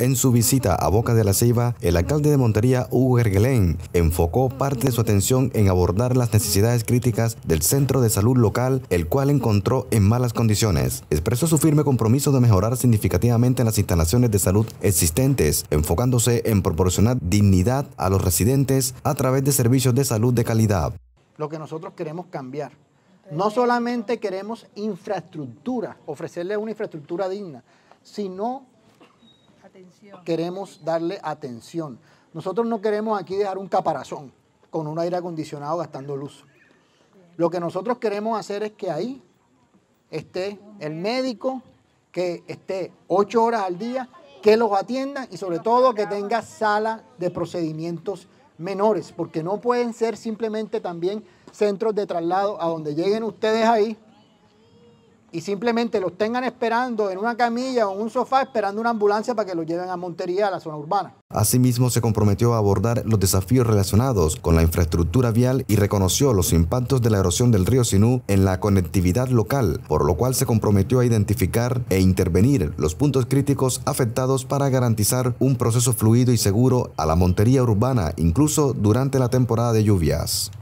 En su visita a Boca de la Ceiba, el alcalde de Montería, Hugo Gergelén, enfocó parte de su atención en abordar las necesidades críticas del centro de salud local, el cual encontró en malas condiciones. Expresó su firme compromiso de mejorar significativamente las instalaciones de salud existentes, enfocándose en proporcionar dignidad a los residentes a través de servicios de salud de calidad. Lo que nosotros queremos cambiar no solamente queremos infraestructura, ofrecerle una infraestructura digna, sino queremos darle atención. Nosotros no queremos aquí dejar un caparazón con un aire acondicionado gastando luz. Lo que nosotros queremos hacer es que ahí esté el médico, que esté ocho horas al día, que los atienda y sobre todo que tenga sala de procedimientos menores, porque no pueden ser simplemente también centros de traslado a donde lleguen ustedes ahí y simplemente los tengan esperando en una camilla o en un sofá esperando una ambulancia para que los lleven a Montería, a la zona urbana. Asimismo, se comprometió a abordar los desafíos relacionados con la infraestructura vial y reconoció los impactos de la erosión del río Sinú en la conectividad local, por lo cual se comprometió a identificar e intervenir los puntos críticos afectados para garantizar un proceso fluido y seguro a la montería urbana, incluso durante la temporada de lluvias.